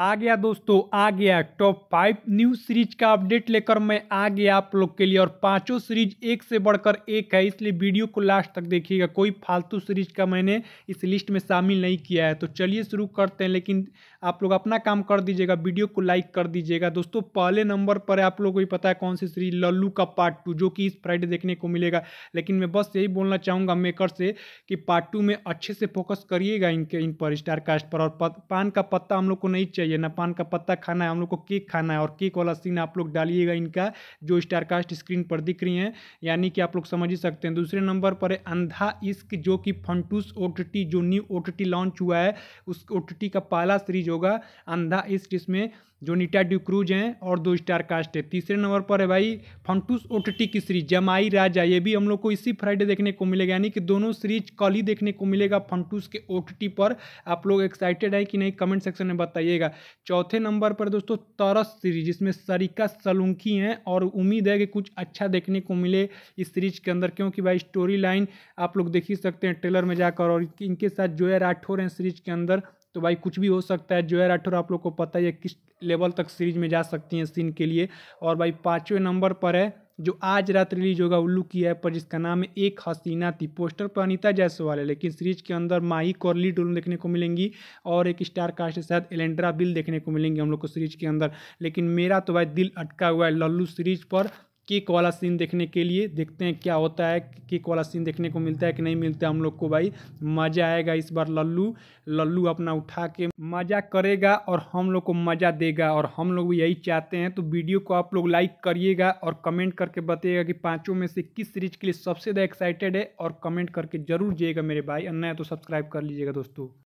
आ गया दोस्तों आ गया टॉप फाइव न्यू सीरीज का अपडेट लेकर मैं आ गया आप लोग के लिए और पांचों सीरीज एक से बढ़कर एक है इसलिए वीडियो को लास्ट तक देखिएगा कोई फालतू सीरीज का मैंने इस लिस्ट में शामिल नहीं किया है तो चलिए शुरू करते हैं लेकिन आप लोग अपना काम कर दीजिएगा वीडियो को लाइक कर दीजिएगा दोस्तों पहले नंबर पर आप लोग को ही पता है कौन सी सीरीज लल्लू का पार्ट टू जो कि इस फ्राइडे देखने को मिलेगा लेकिन मैं बस यही बोलना चाहूँगा मेकर से कि पार्ट टू में अच्छे से फोकस करिएगा इनके इन पर स्टार कास्ट पर और पान का पत्ता हम लोग को नहीं चाहिए ना पान का पत्ता खाना है हम लोग को केक खाना है और केक वाला सीन आप लोग डालिएगा इनका जो स्टारकास्ट स्क्रीन पर दिख रही हैं यानी कि आप लोग समझ ही सकते हैं दूसरे नंबर पर है अंधा इश्क जो कि फंटूस ओ जो न्यू ओ लॉन्च हुआ है उस ओ का पहला सीरीज होगा अंधा इश्क इसमें जो नीटा ड्यूक्रूज हैं और दो स्टार कास्ट है तीसरे नंबर पर है भाई फंटूस ओ की सीरीज जमाई राजा ये भी हम लोग को इसी फ्राइडे देखने को मिलेगा यानी कि दोनों सीरीज कल ही देखने को मिलेगा फंटूस के ओ पर आप लोग एक्साइटेड हैं कि नहीं कमेंट सेक्शन में बताइएगा चौथे नंबर पर दोस्तों तरस सीरीज जिसमें सरिका सलुंकी हैं और उम्मीद है कि कुछ अच्छा देखने को मिले इस सीरीज के अंदर क्योंकि भाई स्टोरी लाइन आप लोग देख ही सकते हैं ट्रेलर में जाकर और इनके साथ जोया राठौर हैं सीरीज के अंदर तो भाई कुछ भी हो सकता है जोया राठौर आप लोग को पता है किस लेवल तक सीरीज में जा सकती हैं सीन के लिए और भाई पाँचवें नंबर पर है जो आज रात रिलीज होगा उल्लू की ऐप पर जिसका नाम है एक हसीना थी पोस्टर पर अनिता जायसवाल है लेकिन सीरीज के अंदर माही कॉर्ली डोल देखने को मिलेंगी और एक स्टार कास्ट के साथ एलेंड्रा बिल देखने को मिलेंगी हम लोग को सीरीज के अंदर लेकिन मेरा तो भाई दिल अटका हुआ है लल्लू सीरीज पर किक वाला सीन देखने के लिए देखते हैं क्या होता है किक वाला सीन देखने को मिलता है कि नहीं मिलता हम लोग को भाई मज़ा आएगा इस बार लल्लू लल्लू अपना उठा के मज़ा करेगा और हम लोग को मज़ा देगा और हम लोग भी यही चाहते हैं तो वीडियो को आप लोग लाइक करिएगा और कमेंट करके बताइएगा कि पाँचों में से किस सीरीज के लिए सबसे ज़्यादा एक्साइटेड है और कमेंट करके जरूर जाइएगा मेरे भाई है तो सब्सक्राइब कर लीजिएगा दोस्तों